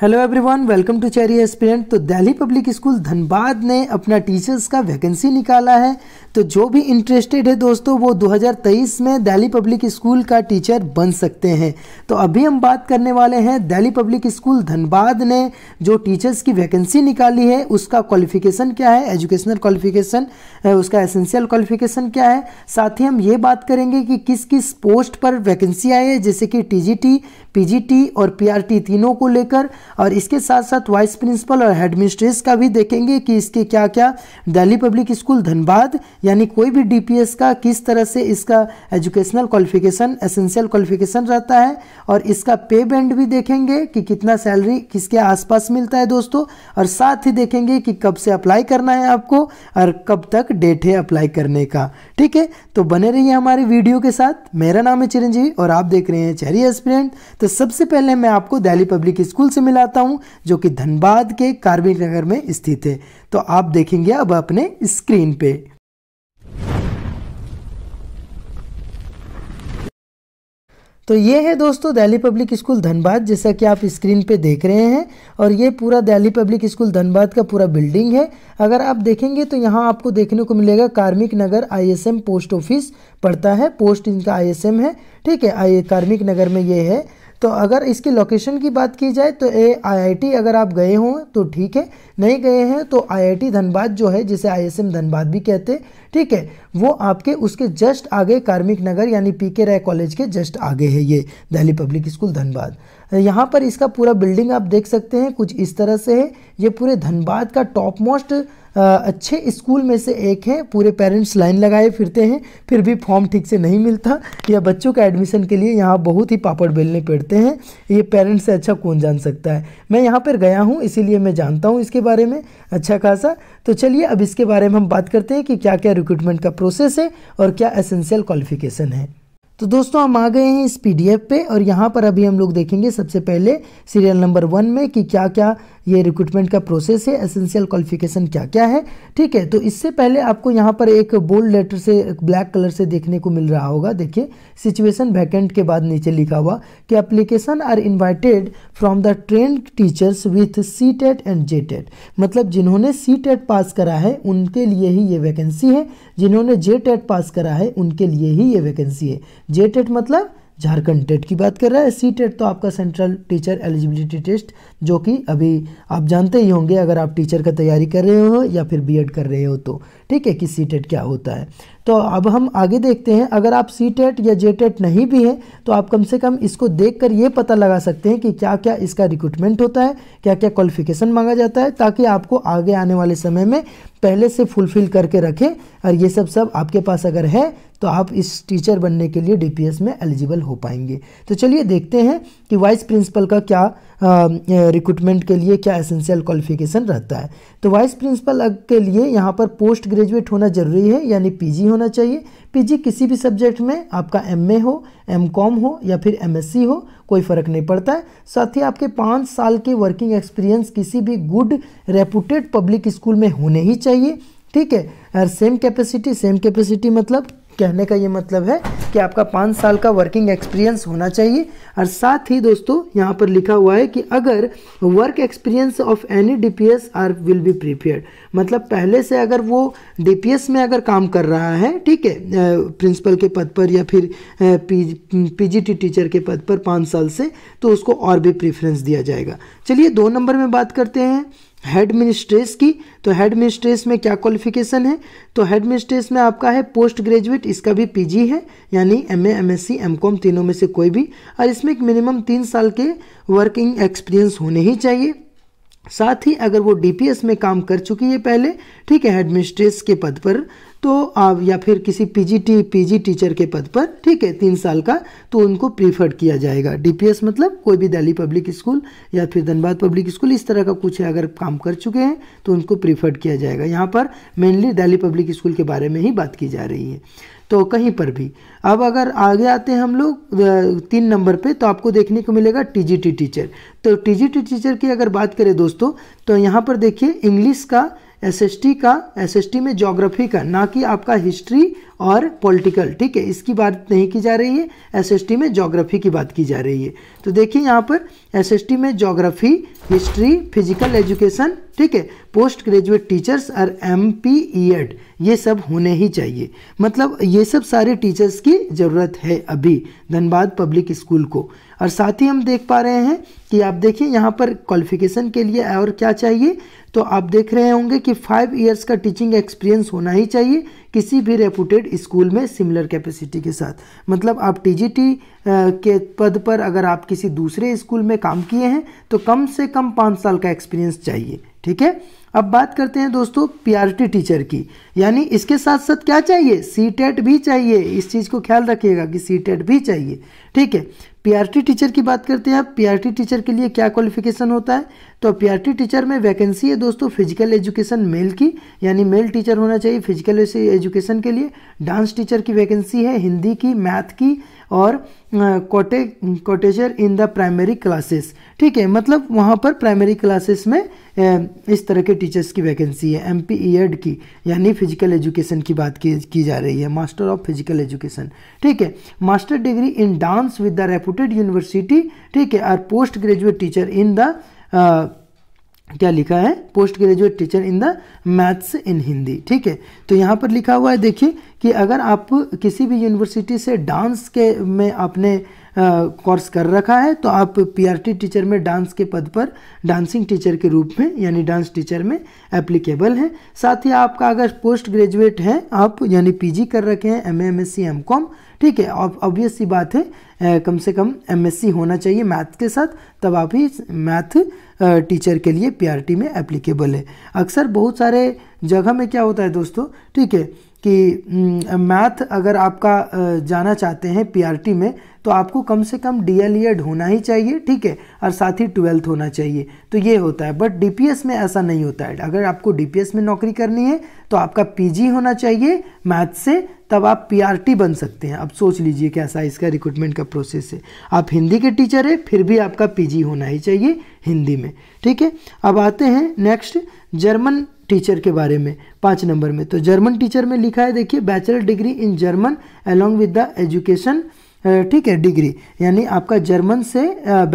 hello everyone welcome to cherry aspirant तो Delhi public school Dhanbad ने अपना टीचर्स का वैकेंसी निकाला है तो जो भी इंटरेस्टेड है दोस्तों वो 2023 में दिल्ली पब्लिक स्कूल का टीचर बन सकते हैं तो अभी हम बात करने वाले हैं दिल्ली पब्लिक स्कूल धनबाद ने जो टीचर्स की वैकेंसी निकाली है उसका क्वालिफिकेशन क्या है एजुकेशनल क्वालिफिकेशन उसका एसेंशियल क्वालिफिकेशन क्या है साथ ही हम ये बात करेंगे कि किस किस पोस्ट पर वैकेंसी आई है जैसे कि टी जी टी और पी तीनों को लेकर और इसके साथ साथ वाइस प्रिंसिपल और हेडमिनिस्ट्रेस का भी देखेंगे कि इसके क्या क्या दिल्ली पब्लिक स्कूल धनबाद यानी कोई भी डीपीएस का किस तरह से इसका एजुकेशनल क्वालिफिकेशन एसेंशियल क्वालिफिकेशन रहता है और इसका पे बैंड भी देखेंगे कि कितना सैलरी किसके आसपास मिलता है दोस्तों और साथ ही देखेंगे कि कब से अप्लाई करना है आपको और कब तक डेट है अप्लाई करने का ठीक है तो बने रहिए हमारे वीडियो के साथ मेरा नाम है चिरंजीवी और आप देख रहे हैं चेरी एस्पिरेंट तो सबसे पहले मैं आपको दिल्ली पब्लिक स्कूल से मिला लाता हूँ जो कि धनबाद के कार्बी नगर में स्थित है तो आप देखेंगे अब अपने स्क्रीन पे तो ये है दोस्तों दिल्ली पब्लिक स्कूल धनबाद जैसा कि आप स्क्रीन पे देख रहे हैं और ये पूरा दिल्ली पब्लिक स्कूल धनबाद का पूरा बिल्डिंग है अगर आप देखेंगे तो यहाँ आपको देखने को मिलेगा कार्मिक नगर आईएसएम पोस्ट ऑफिस पड़ता है पोस्ट इनका आईएसएम है ठीक है आई कार्मिक नगर में ये है तो अगर इसकी लोकेशन की बात की जाए तो ए आईआईटी अगर आप गए हों तो ठीक है नहीं गए हैं तो आईआईटी धनबाद जो है जिसे आईएसएम धनबाद भी कहते हैं ठीक है वो आपके उसके जस्ट आगे कार्मिक नगर यानी पी के राय कॉलेज के जस्ट आगे है ये दिल्ली पब्लिक स्कूल धनबाद यहाँ पर इसका पूरा बिल्डिंग आप देख सकते हैं कुछ इस तरह से है ये पूरे धनबाद का टॉप मोस्ट अच्छे स्कूल में से एक है पूरे पेरेंट्स लाइन लगाए फिरते हैं फिर भी फॉर्म ठीक से नहीं मिलता या बच्चों का एडमिशन के लिए यहाँ बहुत ही पापड़ बेलने पड़ते हैं ये पेरेंट्स से अच्छा कौन जान सकता है मैं यहाँ पर गया हूँ इसीलिए मैं जानता हूँ इसके बारे में अच्छा खासा तो चलिए अब इसके बारे में हम बात करते हैं कि क्या क्या रिक्रूटमेंट का प्रोसेस है और क्या एसेंशियल क्वालिफिकेशन है तो दोस्तों हम आ गए हैं इस पीडीएफ पे और यहाँ पर अभी हम लोग देखेंगे सबसे पहले सीरियल नंबर वन में कि क्या क्या ये रिक्रूटमेंट का प्रोसेस है एसेंशियल क्वालिफिकेशन क्या क्या है ठीक है तो इससे पहले आपको यहाँ पर एक बोल्ड लेटर से ब्लैक कलर से देखने को मिल रहा होगा देखिए सिचुएशन वैकेंट के बाद नीचे लिखा हुआ कि application are invited from the train teachers with C TET and J TET मतलब जिन्होंने सी टेट पास करा है उनके लिए ही ये वैकेंसी है जिन्होंने जे टेट पास करा है उनके लिए ही ये वैकेंसी है जे टेट e मतलब झारखंड टेट e की बात कर रहा है सी टेट e तो आपका सेंट्रल टीचर एलिजिबिलिटी टेस्ट जो कि अभी आप जानते ही होंगे अगर आप टीचर का तैयारी कर रहे हो या फिर बीएड कर रहे हो तो ठीक है कि सी टेट क्या होता है तो अब हम आगे देखते हैं अगर आप सी टेट या जे टेट नहीं भी हैं तो आप कम से कम इसको देख कर ये पता लगा सकते हैं कि क्या क्या इसका रिक्रूटमेंट होता है क्या क्या क्वालिफिकेशन मांगा जाता है ताकि आपको आगे आने वाले समय में पहले से फुलफिल करके रखें और ये सब सब आपके पास अगर है तो आप इस टीचर बनने के लिए डी में एलिजिबल हो पाएंगे तो चलिए देखते हैं कि वाइस प्रिंसिपल का क्या रिक्रूटमेंट के लिए क्या एसेंशियल क्वालिफिकेशन रहता है तो वाइस प्रिंसिपल के लिए यहाँ पर पोस्ट ग्रेजुएट होना जरूरी है यानी पी होना चाहिए पीजी किसी भी सब्जेक्ट में आपका एमए हो एमकॉम हो या फिर एमएससी हो कोई फ़र्क नहीं पड़ता है साथ ही आपके पाँच साल के वर्किंग एक्सपीरियंस किसी भी गुड रेपुटेड पब्लिक स्कूल में होने ही चाहिए ठीक है और सेम कैपेसिटी सेम कैपेसिटी मतलब कहने का ये मतलब है कि आपका पाँच साल का वर्किंग एक्सपीरियंस होना चाहिए और साथ ही दोस्तों यहाँ पर लिखा हुआ है कि अगर work experience of any D P S R will be prepare मतलब पहले से अगर वो डी पी एस में अगर काम कर रहा है ठीक है प्रिंसिपल के पद पर या फिर पी जी टी टीचर के पद पर पाँच साल से तो उसको और भी प्रेफरेंस दिया जाएगा चलिए दो नंबर में बात करते हैं हेड मिनिस्ट्रेस की तो हेड मिनिस्ट्रेस में क्या क्वालिफिकेशन है तो हेड मिनिस्ट्रेस में आपका है पोस्ट ग्रेजुएट इसका भी पीजी है यानी एमए एमएससी एमकॉम तीनों में से कोई भी और इसमें एक मिनिमम तीन साल के वर्किंग एक्सपीरियंस होने ही चाहिए साथ ही अगर वो डीपीएस में काम कर चुकी है पहले ठीक है हेड मिनिस्ट्रेस के पद पर तो आप या फिर किसी पीजीटी पीजी टीचर के पद पर ठीक है तीन साल का तो उनको प्रीफर्ड किया जाएगा डीपीएस मतलब कोई भी दिल्ली पब्लिक स्कूल या फिर धनबाद पब्लिक स्कूल इस तरह का कुछ है अगर काम कर चुके हैं तो उनको प्रीफर्ड किया जाएगा यहाँ पर मेनली दिल्ली पब्लिक स्कूल के बारे में ही बात की जा रही है तो कहीं पर भी अब अगर आगे आते हैं हम लोग तीन नंबर पे तो आपको देखने को मिलेगा टीजीटी टीचर तो टीजीटी टीचर की अगर बात करें दोस्तों तो यहाँ पर देखिए इंग्लिश का एसएसटी का एसएसटी में जोग्राफी का ना कि आपका हिस्ट्री और पॉलिटिकल ठीक है इसकी बात नहीं की जा रही है एसएसटी में जोग्राफी की बात की जा रही है तो देखिए यहाँ पर एसएसटी में जोग्राफी हिस्ट्री फिजिकल एजुकेशन ठीक है पोस्ट ग्रेजुएट टीचर्स और एम पी एड ये सब होने ही चाहिए मतलब ये सब सारे टीचर्स की ज़रूरत है अभी धनबाद पब्लिक स्कूल को और साथ ही हम देख पा रहे हैं कि आप देखिए यहाँ पर क्वालिफिकेशन के लिए और क्या चाहिए तो आप देख रहे होंगे कि फाइव इयर्स का टीचिंग एक्सपीरियंस होना ही चाहिए किसी भी रेपूटेड स्कूल में सिमिलर कैपेसिटी के साथ मतलब आप टी के पद पर अगर आप किसी दूसरे स्कूल में काम किए हैं तो कम से कम पाँच साल का एक्सपीरियंस चाहिए ठीक है अब बात करते हैं दोस्तों पीआरटी टीचर की यानी इसके साथ साथ क्या चाहिए सी टेट e भी चाहिए इस चीज़ को ख्याल रखिएगा कि सी टेट e भी चाहिए ठीक है पीआरटी टीचर की बात करते हैं अब पीआरटी टीचर के लिए क्या क्वालिफिकेशन होता है तो पीआरटी टीचर में वैकेंसी है दोस्तों फिजिकल एजुकेशन मेल की यानी मेल टीचर होना चाहिए फिजिकल एजुकेशन के लिए डांस टीचर की वैकेंसी है हिंदी की मैथ की और कोटे कोटेजर इन द प्राइमरी क्लासेस ठीक है मतलब वहाँ पर प्राइमरी क्लासेस में इस तरह के टीचर्स की वैकेंसी है एम पी e की यानी फिजिकल एजुकेशन की बात की, की जा रही है मास्टर ऑफ फिजिकल एजुकेशन ठीक है master degree in dance with the reputed university ठीक है और post graduate teacher in the क्या लिखा है post graduate teacher in the maths in Hindi ठीक है तो यहाँ पर लिखा हुआ है देखिए कि अगर आप किसी भी यूनिवर्सिटी से डांस के में आपने कोर्स कर रखा है तो आप पीआरटी टीचर में डांस के पद पर डांसिंग टीचर के रूप में यानी डांस टीचर में एप्लीकेबल है साथ ही आपका अगर पोस्ट ग्रेजुएट है आप यानी पीजी कर रखे हैं M M S C M Com ठीक है ऑब्वियस सी बात है कम से कम एमएससी होना चाहिए मैथ के साथ तब आप ही मैथ टीचर के लिए पीआरटी में एप्लीकेबल है अक्सर बहुत सारे जगह में क्या होता है दोस्तों ठीक है कि मैथ हम्म, अगर आपका जाना चाहते हैं पीआरटी में तो आपको कम से कम डीएलएड e होना ही चाहिए ठीक है और साथ ही ट्वेल्थ होना चाहिए तो ये होता है बट डी में ऐसा नहीं होता है अगर आपको डी में नौकरी करनी है तो आपका पी होना चाहिए मैथ से तब आप पी बन सकते हैं अब सोच लीजिए कैसा इसका रिक्रूटमेंट का प्रोसेस है आप हिंदी के टीचर हैं फिर भी आपका पी होना ही चाहिए हिंदी में ठीक है अब आते हैं नेक्स्ट जर्मन टीचर के बारे में पाँच नंबर में तो जर्मन टीचर में लिखा है देखिए bachelor degree in German along with the education ठीक है डिग्री यानी आपका जर्मन से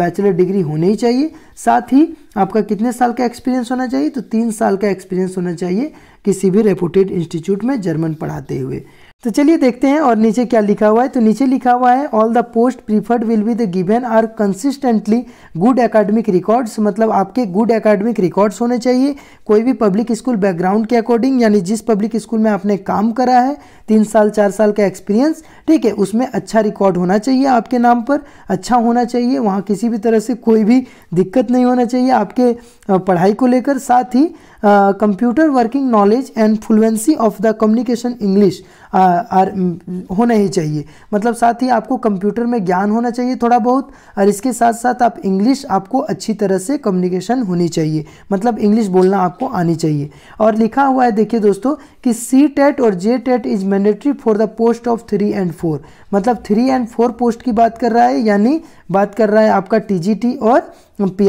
बैचलर डिग्री होनी ही चाहिए साथ ही आपका कितने साल का एक्सपीरियंस होना चाहिए तो तीन साल का एक्सपीरियंस होना चाहिए किसी भी रेपूटेड इंस्टीट्यूट में जर्मन पढ़ाते हुए तो चलिए देखते हैं और नीचे क्या लिखा हुआ है तो नीचे लिखा हुआ है all the post preferred will be the given are consistently good academic records मतलब आपके गुड एकेडमिक रिकॉर्ड्स होने चाहिए कोई भी पब्लिक स्कूल बैकग्राउंड के अकॉर्डिंग यानी जिस पब्लिक स्कूल में आपने काम करा है तीन साल चार साल का एक्सपीरियंस ठीक है उसमें अच्छा रिकॉर्ड होना चाहिए आपके नाम पर अच्छा होना चाहिए वहाँ किसी भी तरह से कोई भी दिक्कत नहीं होना चाहिए आपके पढ़ाई को लेकर साथ ही computer working knowledge and fluency of the communication English होना ही चाहिए मतलब साथ ही आपको कंप्यूटर में ज्ञान होना चाहिए थोड़ा बहुत और इसके साथ साथ आप इंग्लिश आपको अच्छी तरह से कम्युनिकेशन होनी चाहिए मतलब इंग्लिश बोलना आपको आनी चाहिए और लिखा हुआ है देखिए दोस्तों कि सी टेट e और J TET is mandatory for the post of three and four मतलब थ्री एंड फोर पोस्ट की बात कर रहा है यानी बात कर रहा है आपका टी और पी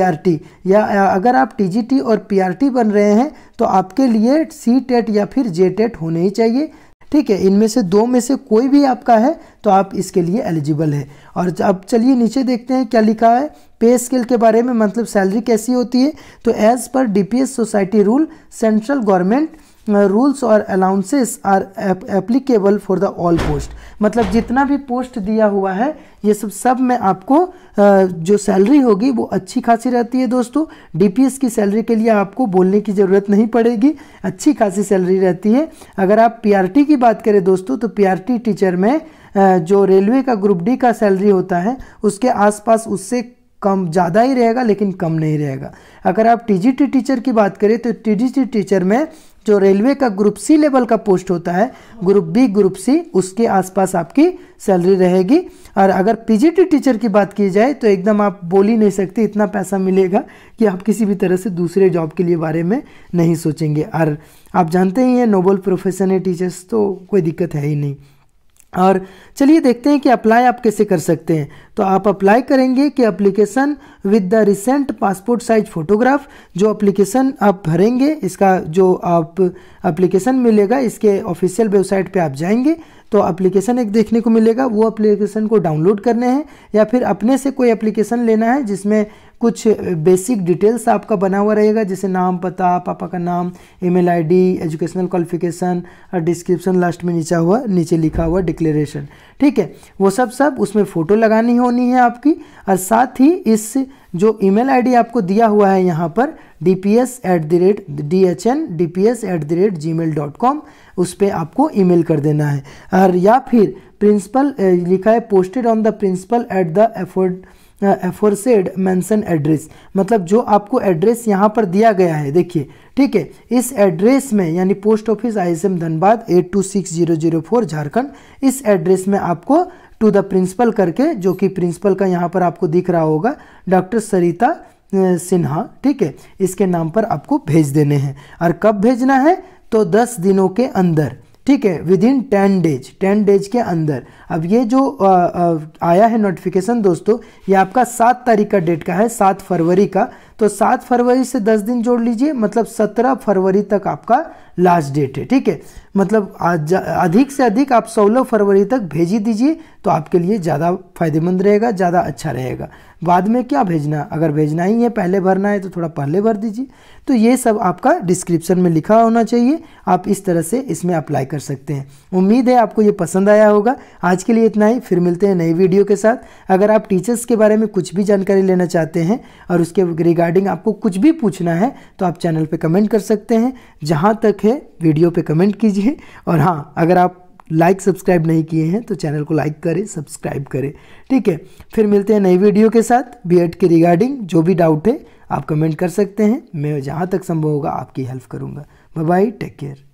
या अगर आप टी और पी बन रहे हैं तो आपके लिए सी टेट e या फिर जे टेट e होने ही चाहिए ठीक है इनमें से दो में से कोई भी आपका है तो आप इसके लिए एलिजिबल है और अब चलिए नीचे देखते हैं क्या लिखा है पे स्केल के बारे में मतलब सैलरी कैसी होती है तो as per DPS society rule central government rules और allowances are applicable for the all post मतलब जितना भी पोस्ट दिया हुआ है ये सब सब में आपको जो सैलरी होगी वो अच्छी खासी रहती है दोस्तों डीपीएस की सैलरी के लिए आपको बोलने की ज़रूरत नहीं पड़ेगी अच्छी खासी सैलरी रहती है अगर आप पीआरटी की बात करें दोस्तों तो पीआरटी टीचर में जो रेलवे का ग्रुप डी का सैलरी होता है उसके आसपास उससे कम ज़्यादा ही रहेगा लेकिन कम नहीं रहेगा अगर आप टी टीचर की बात करें तो टी टीचर में जो रेलवे का ग्रुप सी लेवल का पोस्ट होता है ग्रुप बी ग्रुप सी उसके आसपास आपकी सैलरी रहेगी और अगर पीजीटी टीचर की बात की जाए तो एकदम आप बोल ही नहीं सकते इतना पैसा मिलेगा कि आप किसी भी तरह से दूसरे जॉब के लिए बारे में नहीं सोचेंगे और आप जानते ही हैं नोबल प्रोफेशन है टीचर्स तो कोई दिक्कत है ही नहीं और चलिए देखते हैं कि अप्लाई आप कैसे कर सकते हैं तो आप अप्लाई करेंगे कि application with the recent passport size photograph जो अप्लीकेशन आप भरेंगे इसका जो आप अप्लीकेशन मिलेगा इसके ऑफिशियल वेबसाइट पे आप जाएंगे तो अप्लीकेशन एक देखने को मिलेगा वो अप्लीकेशन को डाउनलोड करने हैं या फिर अपने से कोई अप्लीकेशन लेना है जिसमें कुछ बेसिक डिटेल्स आपका बना हुआ रहेगा जैसे नाम पता पापा का नाम ईमेल आईडी एजुकेशनल क्वालिफिकेशन और डिस्क्रिप्शन लास्ट में नीचा हुआ नीचे लिखा हुआ डिक्लेरेशन ठीक है वो सब सब उसमें फ़ोटो लगानी होनी है आपकी और साथ ही इस जो ईमेल आईडी आपको दिया हुआ है यहाँ पर D P S at the rate D H N D P S at the rate G mail dot com उस पर आपको ईमेल कर देना है और या फिर प्रिंसिपल लिखा है posted on the principal at the afford aforesaid mention address मतलब जो आपको एड्रेस यहाँ पर दिया गया है देखिए ठीक है इस एड्रेस में यानी post office I S M Dhanbad eight two six zero zero four Jharkhand इस एड्रेस में आपको टू द प्रिंसिपल करके जो कि प्रिंसिपल का यहाँ पर आपको दिख रहा होगा डॉक्टर सरिता सिन्हा ठीक है इसके नाम पर आपको भेज देने हैं और कब भेजना है तो दस दिनों के अंदर ठीक है within ten days ten days के अंदर अब ये जो आ, आ, आया है नोटिफिकेशन दोस्तों ये आपका सात तारीख का डेट का है सात फरवरी का तो सात फरवरी से दस दिन जोड़ लीजिए मतलब सत्रह फरवरी तक आपका लास्ट डेट है ठीक है मतलब अधिक से अधिक आप सोलह फरवरी तक भेजी दीजिए तो आपके लिए ज़्यादा फायदेमंद रहेगा ज़्यादा अच्छा रहेगा बाद में क्या भेजना अगर भेजना ही है पहले भरना है तो थोड़ा पहले भर दीजिए तो ये सब आपका डिस्क्रिप्शन में लिखा होना चाहिए आप इस तरह से इसमें अप्लाई कर सकते हैं उम्मीद है आपको ये पसंद आया होगा आज के लिए इतना ही फिर मिलते हैं नई वीडियो के साथ अगर आप टीचर्स के बारे में कुछ भी जानकारी लेना चाहते हैं और उसके रिगार्ड रिगार्डिंग आपको कुछ भी पूछना है तो आप चैनल पे कमेंट कर सकते हैं जहाँ तक है वीडियो पे कमेंट कीजिए और हाँ अगर आप लाइक सब्सक्राइब नहीं किए हैं तो चैनल को लाइक करें सब्सक्राइब करें ठीक है फिर मिलते हैं नई वीडियो के साथ बी के रिगार्डिंग जो भी डाउट है आप कमेंट कर सकते हैं मैं जहाँ तक संभव होगा आपकी हेल्प करूँगा बाय टेक केयर